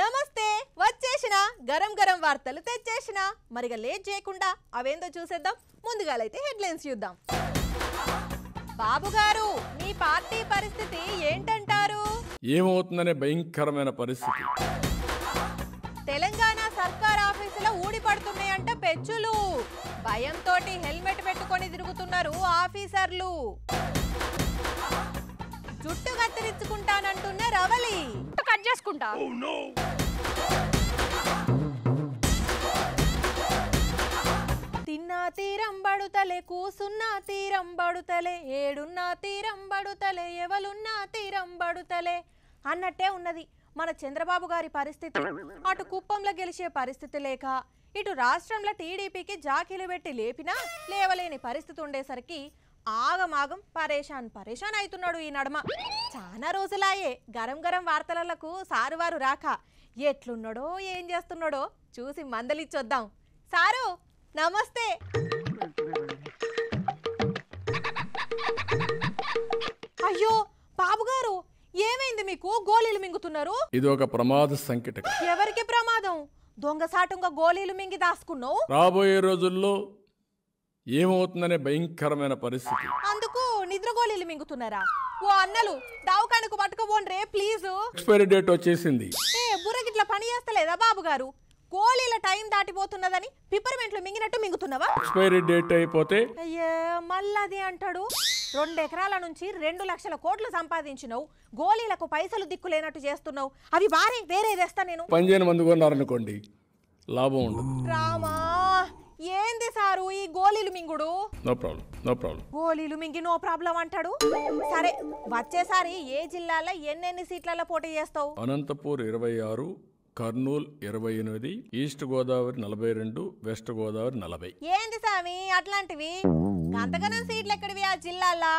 నమస్తే వచ్చేసిన గరం గరం వార్తలు తెచ్చేసిన మరిగా లేట్ చేయకుండా అవేందో చూసేద్దాం ముందుగాలైతే హెడ్లైన్స్ చూద్దాం బాబు గారు మీ పార్టీ పరిస్థితి ఏంటంటారు ఏమవుతుందనే భయంకరమైన పరిస్థితి తెలంగాణ సర్కార్ ఆఫీసులో ఊడిపడుతున్నాయంట పెచ్చులు భయంతో హెల్మెట్ పెట్టుకొని తిరుగుతున్నారు ఆఫీసర్లు జుట్టు కత్తిరించుకుంటానంటున్న రవలి కట్ చేసుకుంటా oh, తిన్నా తీరం బడుతలే కూసున్నా తీరం బడుతలే ఏడున్నా తీరం బడుతలే ఎవలున్నా తీరం బడుతలే అన్నట్టే ఉన్నది మన చంద్రబాబు గారి పరిస్థితి అటు కుప్పంలో గెలిచే పరిస్థితి లేక ఇటు రాష్ట్రంలో టీడీపీకి జాకీలు పెట్టి లేపినా లేవలేని పరిస్థితి ఉండేసరికి ఆగమాగం పరేషాన్ పరేషాన్ అవుతున్నాడు ఈ నడమ చాలా రోజులాయే గరం గరం వార్తలకు సారువారు రాక ఎట్లున్నాడో ఏం చేస్తున్నాడో చూసి మందలిచ్చొద్దాం సారు నమస్తే అయ్యో బాబు గారు ఏమైంది మీకు గోళీలు మింగుతున్నారు ఇది ఒక ప్రమాద సంకటం ఎవరికి ప్రమాదం సాటంగా గోళీలు మింగి దాసుకున్నావు రాబోయే రోజుల్లో ఏమవుతుందనే భయంకరమైన పరిస్థితి అందుకు నిద్రగోళీలు మింగుతున్నారా ఓ అన్నలు దావకానికి పట్టుకోబోండి రే ప్లీజ్ ఎక్స్పైరీ డేట్ వచ్చేసింది ఏ బుర్రకిట్ల పని చేస్తలేదా బాబు గారు గోళీల టైం దాటిపోతున్నదని పిపర్మెంట్లు మింగినట్టు మింగుతున్నావా ఎక్స్పైరీ డేట్ అయిపోతే అయ్యే మళ్ళది అంటాడు రెండు ఎకరాల నుంచి రెండు లక్షల కోట్లు సంపాదించినవు గోళీలకు పైసలు దిక్కు లేనట్టు చేస్తున్నావు అవి వారే వేరే వేస్తా నేను పనిచేయని మందు కొన్నారనుకోండి లాభం ఉండదు రామా ఏంది సారు ఈ గోళీలు మింగుడు నో ప్రాబ్లం నో ప్రాబ్లం గోళీలు మింగి నో ప్రాబ్లం అంటాడు సరే వచ్చేసారి ఏ జిల్లాలో ఎన్నెన్ని సీట్లలో పోటీ చేస్తావు అనంతపూర్ ఇరవై ఆరు కర్నూలు ఇరవై ఎనిమిది ఈస్ట్ గోదావరి నలభై రెండు వెస్ట్ గోదావరి నలభై ఏంది సామి అట్లాంటివి అంతగనం సీట్లు ఎక్కడివి ఆ జిల్లాలో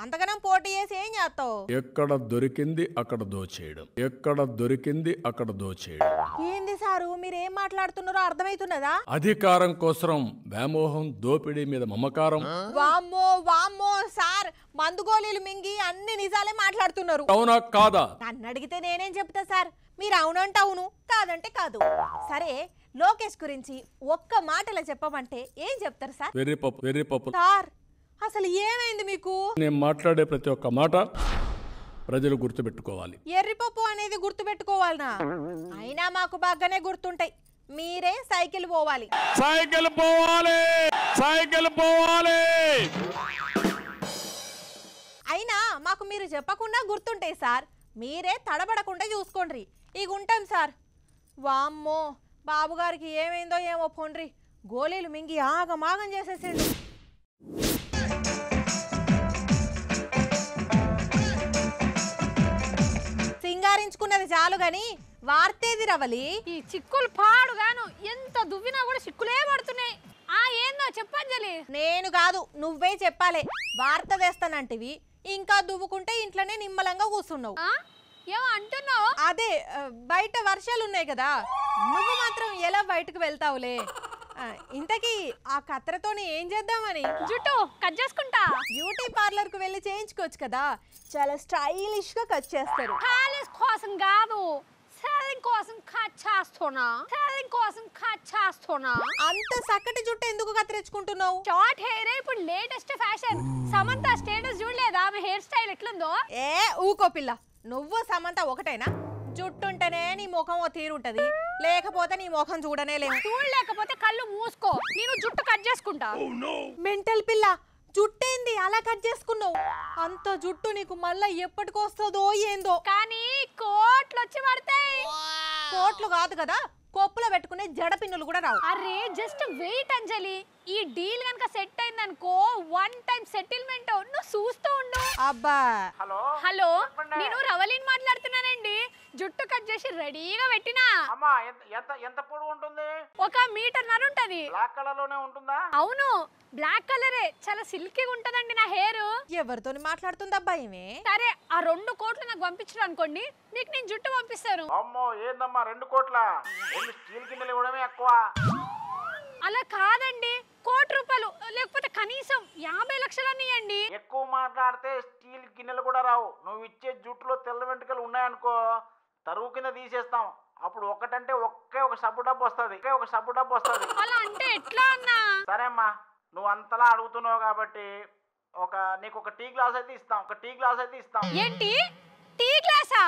అంతగనం పోటీ చేసి ఏం చేస్తావు ఎక్కడ దొరికింది అక్కడ దోచేయడం ఎక్కడ దొరికింది అక్కడ దోచేయడం ఏంది సారు మీరేం మాట్లాడుతున్నారో అర్థమైతున్నదా అధికారం కోసం వ్యామోహం దోపిడీ మీద మమకారం వామ్మో వామ్మో సార్ మందుగోళీలు మింగి అన్ని నిజాలే మాట్లాడుతున్నారు అవునా కాదా నన్ను అడిగితే నేనేం చెప్తా సార్ మీరు అవునంటే అవును కాదంటే కాదు సరే లోకేష్ గురించి ఒక్క మాటలో చెప్పమంటే ఏం చెప్తారు సార్ వెర్రిపప్పు వెర్రిపప్పు సార్ అసలు ఏమైంది మీకు నేను మాట్లాడే ప్రతి ఒక్క మాట ప్రజలు గుర్తుపెట్టుకోవాలి ఎర్రిపప్పు అనేది గుర్తుపెట్టుకోవాలనా అయినా మాకు బాగానే గుర్తుంటాయి మీరే సైకిల్ పోవాలి సైకిల్ పోవాలి సైకిల్ పోవాలి అయినా మాకు మీరు చెప్పకుండా గుర్తుంటాయి సార్ మీరే తడబడకుండా చూసుకోండి ఇక ఉంటాం సార్ వామ్మో బాబుగారికి ఏమైందో ఏమో పోండ్రి గోళీలు మింగి ఆగమాగం చేసేసిండు సింగారించుకున్నది చాలు గాని వార్తేది రవలి ఈ చిక్కులు పాడుగాను ఎంత దువ్వినా కూడా చిక్కులే పడుతున్నాయి ఆ ఏందో చెప్పంజలి నేను కాదు నువ్వే చెప్పాలి వార్త వేస్తానంటివి ఇంకా దువ్వుకుంటే ఇంట్లోనే నిమ్మలంగా కూర్చున్నావు అంటున్నావు అదే బయట వర్షాలు ఉన్నాయి కదా నువ్వు మాత్రం ఎలా బయటకు వెళ్తావులే ఇంతకీ ఆ కత్తెరతోనే ఏం చేద్దామని జుట్టు కట్ చేసుకుంటా బ్యూటీ పార్లర్ కు వెళ్ళి చేయించుకోవచ్చు కదా చాలా స్టైలిష్ గా కట్ చేస్తారు ప్యాలెస్ కోసం కాదు సెల్లింగ్ కోసం కట్ చేస్తున్నా సెల్లింగ్ కోసం కట్ చేస్తున్నా అంత సక్కటి జుట్టు ఎందుకు కత్తిరించుకుంటున్నావు షార్ట్ హెయిర్ ఇప్పుడు లేటెస్ట్ ఫ్యాషన్ సమంత స్టేటస్ చూడలేదా ఆమె హెయిర్ స్టైల్ ఎట్లుందో ఏ ఊకో పిల్ల నువ్వు సమంత ఒకటేనా జుట్టుంటేనే నీ ముఖం ఓ తీరుంటది లేకపోతే నీ మొఖం చూడనే లేదు చూడలేకపోతే కళ్ళు మూసుకో నేను జుట్టు కట్ చేసుకుంటా oh, మెంటల్ పిల్ల జుట్టేంది అలా కట్ చేసుకున్నావు అంత జుట్టు నీకు మళ్ళా ఎప్పటికొస్తుందో ఏందో కానీ కోట్లు వచ్చి పడతాయి కోట్లు కాదు కదా కొప్పులో పెట్టుకునే జడ పిన్నులు కూడా రావు అరే జస్ట్ వెయిట్ అంజలి ఈ డీల్ కనుక సెట్ అయింది అనుకో వన్ టైం సెటిల్మెంట్ నువ్వు చూస్తూ ఉండు అబ్బా హలో హలో నేను రవలిని మాట్లాడుతున్నానండి జుట్టు కట్ చేసి రెడీగా పెట్టినా అమ్మా ఎంత ఎంత పొడవు ఉంటుంది ఒక మీటర్ నర ఉంటది బ్లాక్ కలర్ లోనే ఉంటుందా అవును బ్లాక్ కలరే చాలా సిల్కీగా ఉంటదండి నా హెయిర్ ఎవరితో మాట్లాడుతుంది అబ్బాయి సరే ఆ రెండు కోట్లు నాకు పంపించడం అనుకోండి మీకు నేను జుట్టు పంపిస్తాను అమ్మో ఏందమ్మా రెండు కోట్ల స్టీల్ గిన్నెలు ఇవ్వడమే ఎక్కువ అలా కాదండి కోటి రూపాయలు లేకపోతే కనీసం యాభై లక్షలని ఎక్కువ మాట్లాడితే స్టీల్ గిన్నెలు కూడా రావు నువ్వు ఇచ్చే జుట్టులో తెల్ల వెంట్రుకలు ఉన్నాయనుకో తరువు కింద తీసేస్తాం అప్పుడు ఒకటంటే ఒకే ఒక సబ్బు డబ్బు వస్తుంది ఒకే ఒక సబ్బు డబ్బు వస్తుంది అలా అంటే ఎట్లా అన్నా సరే అమ్మా నువ్వు అంతలా అడుగుతున్నావు కాబట్టి ఒక నీకు ఒక టీ గ్లాస్ అయితే ఇస్తాం ఒక టీ గ్లాస్ అయితే ఇస్తాం ఏంటి టీ గ్లాసా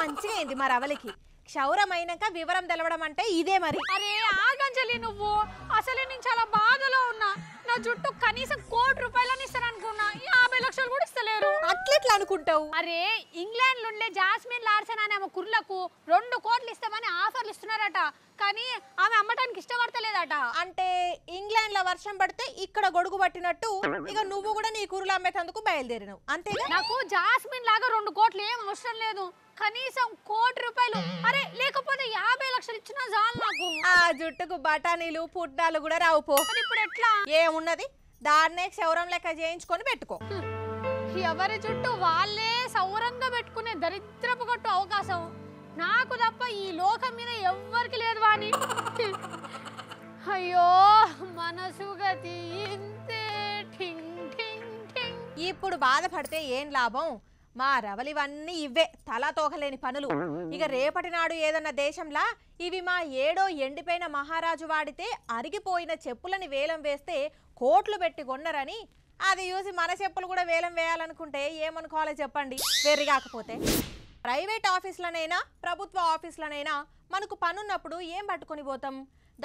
మంచిగా ఏంది మా రవలికి క్షౌరమైనాక వివరం తెలవడం అంటే ఇదే మరి అరే ఆగంజలి నువ్వు అసలే నేను చాలా బాధలో ఉన్నా నా జుట్టు కనీసం కోటి రూపాయలని ఇస్తారనుకున్నా యాభై లక్షలు కూడా ఇస్తలేరు అట్లెట్లు అనుకుంటావు అరే ఇంగ్లాండ్ నుండే ఉండే జాస్మిన్ లార్సన్ అనే ఆమె కుర్లకు రెండు కోట్లు ఇస్తాం ఇస్తున్నారట కానీ ఆమె అమ్మటానికి ఇష్టపడతలేదట అంటే ఇంగ్లాండ్ లో వర్షం పడితే ఇక్కడ గొడుగు పట్టినట్టు ఇక నువ్వు కూడా నీ కూరలు అమ్మేటందుకు బయలుదేరినవు అంతే నాకు జాస్మిన్ లాగా రెండు కోట్లు ఏం అవసరం లేదు కనీసం కోటి రూపాయలు అరే లేకపోతే యాభై లక్షలు ఇచ్చినా చాలు నాకు ఆ జుట్టుకు బఠానీలు పుట్టాలు కూడా రావు పో ఇప్పుడు ఎట్లా ఏమున్నది దాన్నే క్షౌరం లెక్క చేయించుకొని పెట్టుకో ఎవరి జుట్టు వాళ్ళే సౌరం నాకు తప్ప ఈ లోకం మీద ఎవ్వరికి లేదు వాణి అయ్యో మనసు గతి ఇప్పుడు బాధపడితే ఏం లాభం మా రవలివన్నీ ఇవ్వే తలా తోకలేని పనులు ఇక రేపటి నాడు ఏదన్న దేశంలా ఇవి మా ఏడో ఎండిపోయిన మహారాజు వాడితే అరిగిపోయిన చెప్పులని వేలం వేస్తే కోట్లు పెట్టి కొన్నరని అది చూసి మన చెప్పులు కూడా వేలం వేయాలనుకుంటే ఏమనుకోవాలో చెప్పండి వెర్రి కాకపోతే ప్రైవేట్ ఆఫీసులనైనా ప్రభుత్వ ఆఫీసులనైనా మనకు పనున్నప్పుడు ఏం పట్టుకొని పోతాం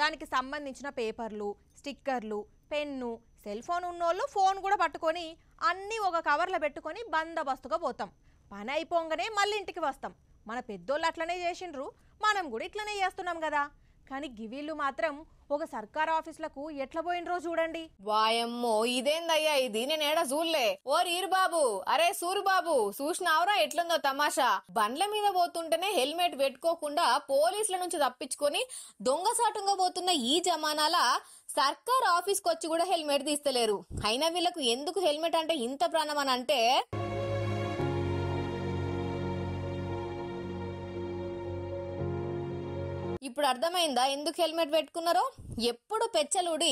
దానికి సంబంధించిన పేపర్లు స్టిక్కర్లు పెన్ను సెల్ ఫోన్ ఉన్నోళ్ళు ఫోన్ కూడా పట్టుకొని అన్నీ ఒక కవర్లో పెట్టుకొని బందోబస్తుగా పోతాం పని అయిపోగానే మళ్ళీ ఇంటికి వస్తాం మన పెద్దోళ్ళు అట్లనే చేసిండ్రు మనం కూడా ఇట్లనే చేస్తున్నాం కదా కానీ గివీళ్ళు మాత్రం ఒక సర్కార్ ఆఫీసులకు ఎట్లా పోయినరో చూడండి వాయమ్మో ఇదేందయ్యా ఇది నేను ఏడా చూడలే ఓ రీరు బాబు అరే సూరు బాబు చూసినావురా ఎట్లుందో తమాషా బండ్ల మీద పోతుంటేనే హెల్మెట్ పెట్టుకోకుండా పోలీసుల నుంచి తప్పించుకొని దొంగసాటంగా పోతున్న ఈ జమానాల సర్కార్ ఆఫీస్కి వచ్చి కూడా హెల్మెట్ తీస్తలేరు అయినా వీళ్ళకు ఎందుకు హెల్మెట్ అంటే ఇంత ప్రాణం అని అంటే ఇప్పుడు అర్థమైందా ఎందుకు హెల్మెట్ పెట్టుకున్నారో ఎప్పుడు పెచ్చలుడి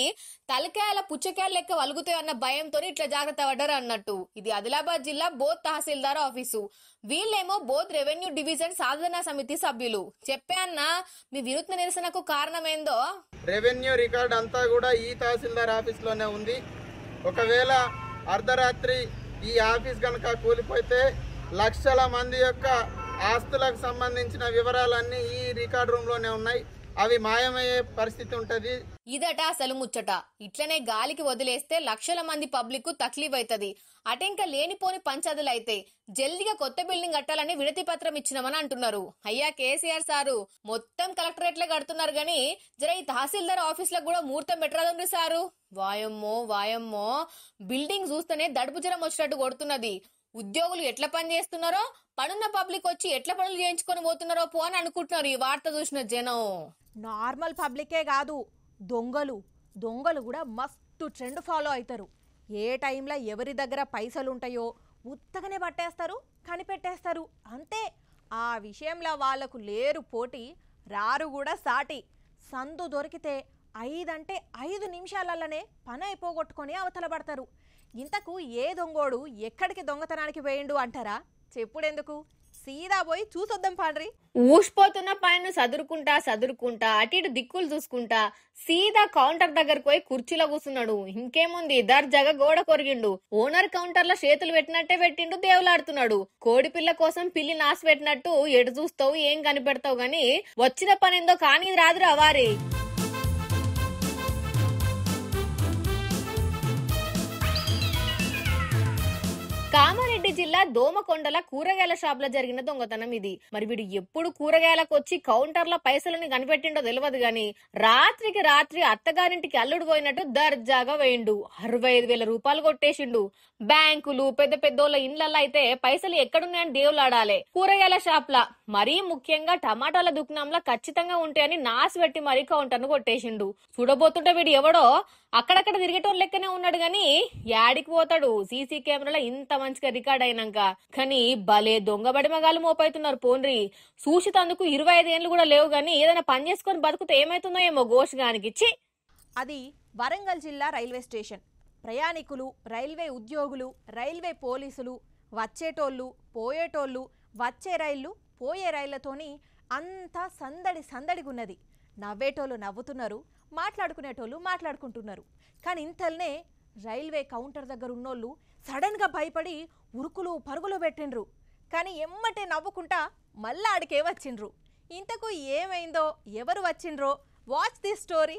తలకాయల పుచ్చకాయలు లెక్క వలుగుతాయి అన్న భయంతో ఇట్లా జాగ్రత్త పడ్డారు అన్నట్టు ఇది ఆదిలాబాద్ జిల్లా బోధ్ తహసీల్దార్ ఆఫీసు వీళ్ళేమో బోధ్ రెవెన్యూ డివిజన్ సాధన సమితి సభ్యులు చెప్పే అన్న మీ వినూత్న నిరసనకు ఏందో రెవెన్యూ రికార్డ్ అంతా కూడా ఈ తహసీల్దార్ ఆఫీస్ లోనే ఉంది ఒకవేళ అర్ధరాత్రి ఈ ఆఫీస్ కనుక కూలిపోతే లక్షల మంది యొక్క ఆస్తులకు సంబంధించిన వివరాలన్నీ ఈ రికార్డ్ రూమ్లోనే ఉన్నాయి అవి మాయమయ్యే పరిస్థితి ఉంటది ఇదట అసలు ముచ్చట ఇట్లనే గాలికి వదిలేస్తే లక్షల మంది పబ్లిక్ తక్లీఫ్ అవుతుంది అటెంక లేనిపోని పంచాదులు అయితే జల్దిగా కొత్త బిల్డింగ్ కట్టాలని విడతి పత్రం ఇచ్చినామని అంటున్నారు అయ్యా కేసీఆర్ సారు మొత్తం కలెక్టరేట్లే కడుతున్నారు గాని జర ఈ తహసీల్దార్ ఆఫీస్ లో కూడా ముహూర్తం పెట్టరాదండి సారు వాయమ్మో వాయమ్మో బిల్డింగ్ చూస్తేనే దడుపు జ్వరం వచ్చినట్టు కొడుతున్నది ఉద్యోగులు ఎట్లా పని చేస్తున్నారో పనున్న పబ్లిక్ వచ్చి ఎట్లా పనులు చేయించుకొని పోతున్నారో పో అని అనుకుంటున్నారు ఈ వార్త చూసిన జనం నార్మల్ పబ్లికే కాదు దొంగలు దొంగలు కూడా మస్తు ట్రెండ్ ఫాలో అవుతారు ఏ టైంలో ఎవరి దగ్గర పైసలు ఉంటాయో ఉత్తగనే పట్టేస్తారు కనిపెట్టేస్తారు అంతే ఆ విషయంలో వాళ్లకు లేరు పోటీ రారు కూడా సాటి సందు దొరికితే ఐదంటే ఐదు నిమిషాలలోనే పని అయిపోగొట్టుకొని అవతల పడతారు ఇంతకు ఏ దొంగోడు ఎక్కడికి దొంగతనానికి పోయిండు అంటారా చెప్పుడెందుకు సీదా పోయి చూసొద్దాం పాండ్రి ఊసిపోతున్న పైన సదురుకుంటా సదురుకుంటా అటు ఇటు దిక్కులు చూసుకుంటా సీదా కౌంటర్ దగ్గరకు పోయి కుర్చీలో కూర్చున్నాడు ఇంకేముంది దర్జాగా గోడ కొరిగిండు ఓనర్ కౌంటర్ లో చేతులు పెట్టినట్టే పెట్టిండు దేవులాడుతున్నాడు కోడి పిల్ల కోసం పిల్లి నాశ పెట్టినట్టు ఎటు చూస్తావు ఏం కనిపెడతావు గాని వచ్చిన పని ఏందో కానీ రాదురా వారి కామారెడ్డి జిల్లా దోమకొండల కూరగాయల షాప్ లో జరిగిన దొంగతనం ఇది మరి వీడు ఎప్పుడు కూరగాయలకు వచ్చి కౌంటర్ లో పైసలని కనిపెట్టిండో తెలియదు గాని రాత్రికి రాత్రి అత్తగారింటికి అల్లుడు పోయినట్టు దర్జాగా వేయిండు అరవై ఐదు వేల రూపాయలు కొట్టేసిండు బ్యాంకులు పెద్ద పెద్దోళ్ళ ఇండ్లలో అయితే పైసలు ఎక్కడున్నాయని ఆడాలి కూరగాయల షాప్ లా మరీ ముఖ్యంగా టమాటాల దుకాణంలో ఖచ్చితంగా ఉంటాయని నాసు పెట్టి మరీ కౌంటర్ ను కొట్టేసిండు చూడబోతుంటే వీడు ఎవడో అక్కడక్కడ తిరిగేటోరు లెక్కనే ఉన్నాడు కానీ యాడికి పోతాడు సీసీ కెమెరాలో ఇంత మంచిగా రికార్డ్ అయినాక కానీ భలే దొంగబడి మగాలు మోపైతున్నారు పోన్రి సూచితందుకు ఇరవై ఐదేళ్ళు కూడా లేవు కానీ ఏదైనా పని చేసుకొని బతుకుతే ఏమైతుందో ఏమో ఘోష్ గానికిచ్చి అది వరంగల్ జిల్లా రైల్వే స్టేషన్ ప్రయాణికులు రైల్వే ఉద్యోగులు రైల్వే పోలీసులు వచ్చేటోళ్ళు పోయేటోళ్ళు వచ్చే రైళ్లు పోయే రైళ్లతోని అంతా సందడి సందడిగున్నది నవ్వేటోళ్ళు నవ్వుతున్నారు మాట్లాడుకునేటోళ్ళు మాట్లాడుకుంటున్నారు కానీ ఇంతల్నే రైల్వే కౌంటర్ దగ్గర ఉన్నోళ్ళు సడన్గా భయపడి ఉరుకులు పరుగులు పెట్టిండ్రు కానీ ఎమ్మటే నవ్వుకుంటా మళ్ళా ఆడికే వచ్చిండ్రు ఇంతకు ఏమైందో ఎవరు వచ్చిండ్రో వాచ్ దిస్ స్టోరీ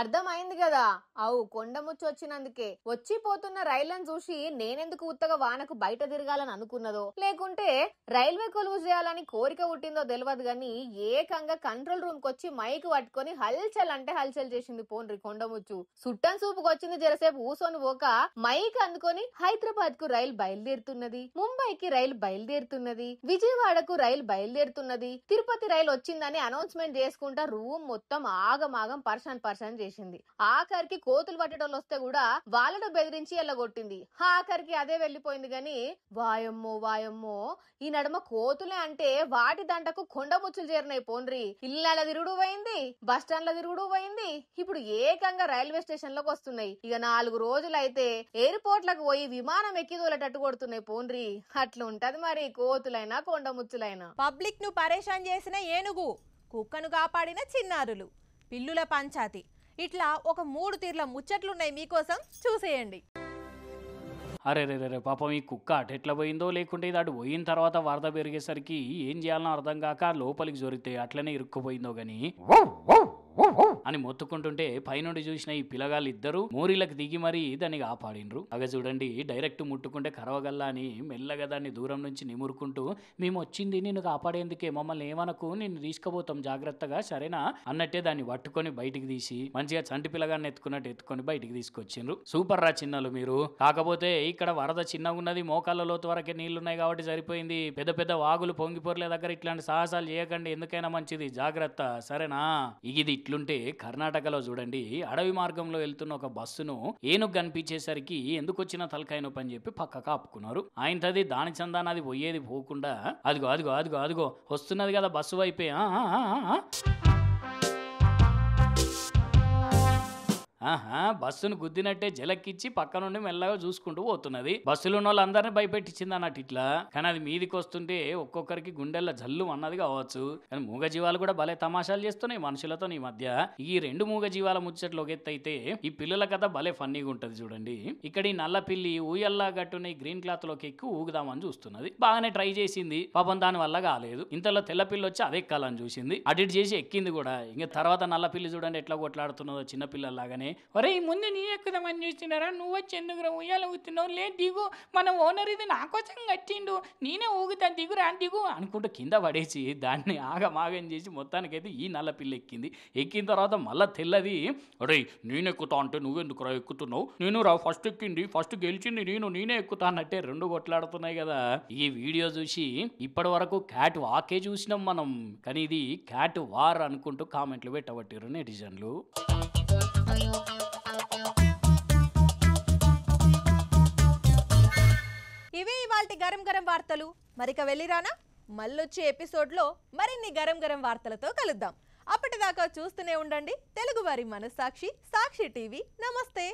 అర్థమైంది కదా అవు కొండ వచ్చి వచ్చిపోతున్న రైళ్లను చూసి నేనెందుకు ఉత్తగా వానకు బయట తిరగాలని అనుకున్నదో లేకుంటే రైల్వే కొలువు చేయాలని కోరిక పుట్టిందో తెలియదు గాని ఏకంగా కంట్రోల్ రూమ్ కొచ్చి మైక్ పట్టుకొని హల్చల్ అంటే హల్చల్ చేసింది పోన్రి కొండముచ్చు సుట్టం సూపుకు వచ్చింది జరసేపు ఊసోని పోక మైక్ అందుకొని హైదరాబాద్ కు రైలు బయలుదేరుతున్నది ముంబైకి రైలు బయలుదేరుతున్నది విజయవాడకు రైలు బయలుదేరుతున్నది తిరుపతి రైలు వచ్చిందని అనౌన్స్మెంట్ చేసుకుంటా రూమ్ మొత్తం ఆగమాగం పర్సన్ పర్సన్ చేసింది ఆఖరికి కోతులు పట్టడంలో వస్తే కూడా వాళ్ళను బెదిరించి ఎల్లగొట్టింది ఆఖరికి అదే వెళ్ళిపోయింది గాని వాయమ్మో వాయమ్మో ఈ నడమ కోతులే అంటే వాటి దంటకు కొండ ముచ్చులు చేరినాయి పోన్రి ఇళ్ళ తిరుగుడు పోయింది బస్టాండ్ల తిరుగుడు పోయింది ఇప్పుడు ఏకంగా రైల్వే స్టేషన్ లోకి వస్తున్నాయి ఇక నాలుగు రోజులైతే ఎయిర్పోర్ట్లకు పోయి విమానం ఎక్కి తోలేటట్టు కొడుతున్నాయి పోన్రి అట్లా ఉంటది మరి కోతులైనా కొండ ముచ్చులైనా పబ్లిక్ ను పరేషాన్ చేసిన ఏనుగు కుక్కను కాపాడిన చిన్నారులు పిల్లుల పంచాతి ఇట్లా ఒక మూడు తీర్ల ముచ్చట్లున్నాయి మీకోసం చూసేయండి అరే రే రే పాపం ఈ కుక్క అటెట్లా పోయిందో లేకుంటే ఇది అటు పోయిన తర్వాత వరద పెరిగేసరికి ఏం చేయాలనో అర్థం కాక లోపలికి జొరితే అట్లనే ఇరుక్కుపోయిందో కానీ అని మొత్తుకుంటుంటే పైనుండి చూసిన ఈ పిల్లగాళ్ళు ఇద్దరు మోరీలకు దిగి మరీ దాన్ని కాపాడిండ్రు అగ చూడండి డైరెక్ట్ ముట్టుకుంటే కరవగల్లా అని మెల్లగా దాన్ని దూరం నుంచి నిమురుకుంటూ మేము వచ్చింది నిన్ను కాపాడేందుకే మమ్మల్ని ఏమనకు నిన్ను తీసుకుపోతాం జాగ్రత్తగా సరేనా అన్నట్టే దాన్ని పట్టుకొని బయటికి తీసి మంచిగా చంటి పిల్లగాన్ని ఎత్తుకున్నట్టు ఎత్తుకొని బయటికి తీసుకొచ్చిండ్రు సూపర్ రా చిన్నలు మీరు కాకపోతే ఇక్కడ వరద చిన్నగా ఉన్నది మోకాళ్ళ లోతు వరకే ఉన్నాయి కాబట్టి సరిపోయింది పెద్ద పెద్ద వాగులు పొంగిపోర్లే దగ్గర ఇట్లాంటి సాహసాలు చేయకండి ఎందుకైనా మంచిది జాగ్రత్త సరేనా ఇది ఇట్లుంటే కర్ణాటకలో చూడండి అడవి మార్గంలో వెళ్తున్న ఒక బస్సును ఏనుగు కనిపించేసరికి ఎందుకు వచ్చిన తలకాయ నొప్పి అని చెప్పి పక్కకు ఆపుకున్నారు తది దాని చందాన అది పోయేది పోకుండా అదిగో అదిగో అదిగో అదిగో వస్తున్నది కదా బస్సు వైపే ఆహా బస్సును గుద్దినట్టే జలక్కిచ్చి పక్క నుండి మెల్లగా చూసుకుంటూ పోతున్నది బస్సులో ఉన్న వాళ్ళందరినీ భయపెట్టించింది అన్నట్టు ఇట్లా కానీ అది మీదికి వస్తుంటే ఒక్కొక్కరికి గుండెల్లో జల్లు అన్నది కావచ్చు కానీ మూగజీవాలు కూడా భలే తమాషాలు చేస్తున్నాయి మనుషులతో ఈ మధ్య ఈ రెండు మూగజీవాల ముచ్చట్లు ఒకెత్తైతే ఈ పిల్లల కథ భలే ఫన్నీగా ఉంటది చూడండి ఇక్కడ ఈ నల్ల పిల్లి ఊయల్లా గట్టుని గ్రీన్ క్లాత్ లోకి ఎక్కి ఊగుదామని చూస్తున్నది బాగానే ట్రై చేసింది పాపం దాని వల్ల కాలేదు ఇంతలో తెల్ల పిల్లి వచ్చి అదే ఎక్కాలని చూసింది అడిట్ చేసి ఎక్కింది కూడా ఇంకా తర్వాత నల్ల పిల్లి చూడండి ఎట్లా కొట్లాడుతున్నదో చిన్న పిల్లల్లాగానే ఒరే ముందు నీ ఎక్కుదామని చూస్తున్నారా నువ్వు వచ్చి ఎందుకురా ఉయ్యాల ఊతున్నావు లే దిగు మన ఓనర్ ఇది నా కోసం కట్టిండు నేనే ఊగుతా దిగురా దిగు అనుకుంటూ కింద పడేసి దాన్ని ఆగమాగం చేసి మొత్తానికైతే ఈ నల్ల పిల్ల ఎక్కింది ఎక్కిన తర్వాత మళ్ళీ తెల్లది ఒరే నేను ఎక్కుతా అంటే రా ఎక్కుతున్నావు నేను రా ఫస్ట్ ఎక్కింది ఫస్ట్ గెలిచింది నేను నేనే ఎక్కుతా అన్నట్టే రెండు కొట్లాడుతున్నాయి కదా ఈ వీడియో చూసి ఇప్పటి వరకు క్యాట్ వాకే చూసినాం మనం కానీ ఇది క్యాట్ వార్ అనుకుంటూ కామెంట్లు పెట్టబట్టిరు నెటిజన్లు ఇవే ఇవాళ గరం గరం వార్తలు మరిక వెళ్ళిరానా మళ్ళొచ్చే ఎపిసోడ్లో మరిన్ని గరం గరం వార్తలతో కలుద్దాం అప్పటిదాకా చూస్తూనే ఉండండి తెలుగువారి మనస్సాక్షి సాక్షి టీవీ నమస్తే